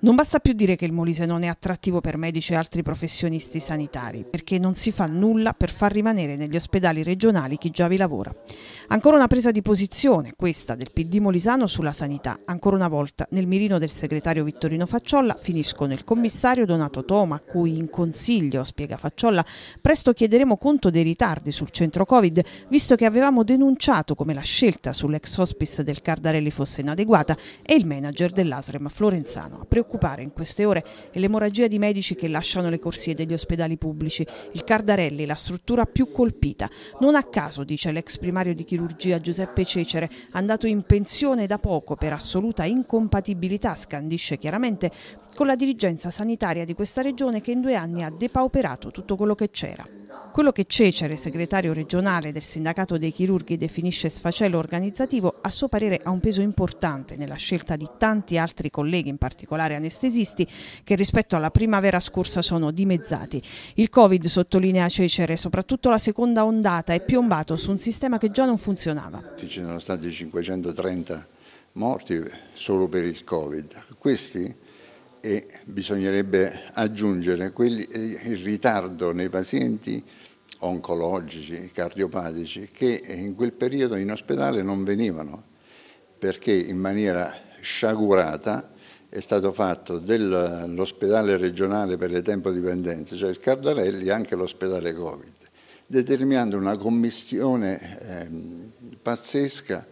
Non basta più dire che il Molise non è attrattivo per medici e altri professionisti sanitari, perché non si fa nulla per far rimanere negli ospedali regionali chi già vi lavora. Ancora una presa di posizione, questa, del PD molisano sulla sanità. Ancora una volta, nel mirino del segretario Vittorino Facciolla finiscono il commissario Donato Toma, a cui in consiglio, spiega Facciolla, presto chiederemo conto dei ritardi sul centro Covid, visto che avevamo denunciato come la scelta sull'ex hospice del Cardarelli fosse inadeguata, e il manager dell'Asrem Florenzano a preoccupare in queste ore è l'emorragia di medici che lasciano le corsie degli ospedali pubblici. Il Cardarelli, la struttura più colpita. Non a caso, dice l'ex primario di chirurgia Giuseppe Cecere, andato in pensione da poco per assoluta incompatibilità, scandisce chiaramente, con la dirigenza sanitaria di questa regione che in due anni ha depauperato tutto quello che c'era. Quello che Cecere, segretario regionale del sindacato dei chirurghi, definisce sfacelo organizzativo, a suo parere ha un peso importante nella scelta di tanti altri colleghi, in particolare anestesisti, che rispetto alla primavera scorsa sono dimezzati. Il Covid, sottolinea Cecere, soprattutto la seconda ondata, è piombato su un sistema che già non funzionava. Ci sono stati 530 morti solo per il Covid. Questi e bisognerebbe aggiungere quelli, eh, il ritardo nei pazienti oncologici, cardiopatici, che in quel periodo in ospedale non venivano perché in maniera sciagurata è stato fatto dell'ospedale regionale per le tempo dipendenze, cioè il Cardarelli, anche l'ospedale Covid, determinando una commissione eh, pazzesca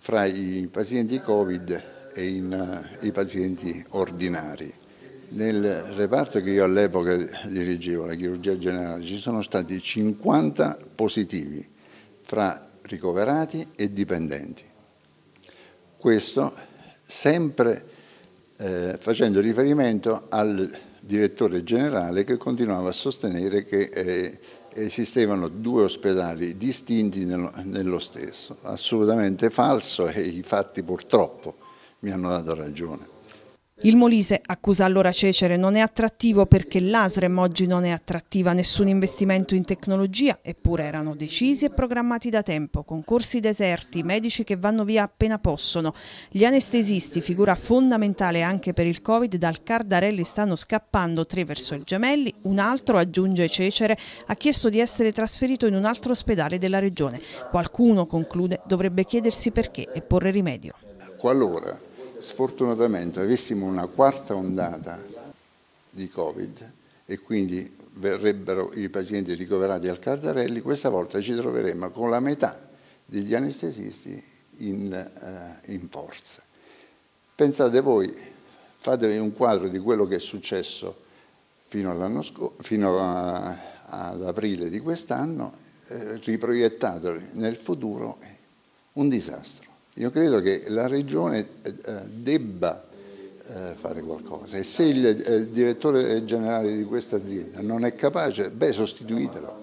fra i pazienti Covid e in, uh, i pazienti ordinari. Nel reparto che io all'epoca dirigevo, la chirurgia generale, ci sono stati 50 positivi tra ricoverati e dipendenti. Questo sempre eh, facendo riferimento al direttore generale che continuava a sostenere che eh, esistevano due ospedali distinti nello, nello stesso. Assolutamente falso e i fatti purtroppo mi hanno dato ragione. Il Molise, accusa allora Cecere, non è attrattivo perché l'Asrem oggi non è attrattiva, nessun investimento in tecnologia, eppure erano decisi e programmati da tempo, concorsi deserti, medici che vanno via appena possono. Gli anestesisti, figura fondamentale anche per il Covid, dal Cardarelli stanno scappando tre verso il Gemelli, un altro, aggiunge Cecere, ha chiesto di essere trasferito in un altro ospedale della regione. Qualcuno, conclude, dovrebbe chiedersi perché e porre rimedio. Qualora sfortunatamente avessimo una quarta ondata di Covid e quindi verrebbero i pazienti ricoverati al Cardarelli, questa volta ci troveremmo con la metà degli anestesisti in, eh, in forza. Pensate voi, fatevi un quadro di quello che è successo fino, fino a, ad aprile di quest'anno, eh, riproiettato nel futuro, un disastro. Io credo che la Regione eh, eh, debba eh, fare qualcosa e se il direttore generale di questa azienda non è capace, beh sostituitelo.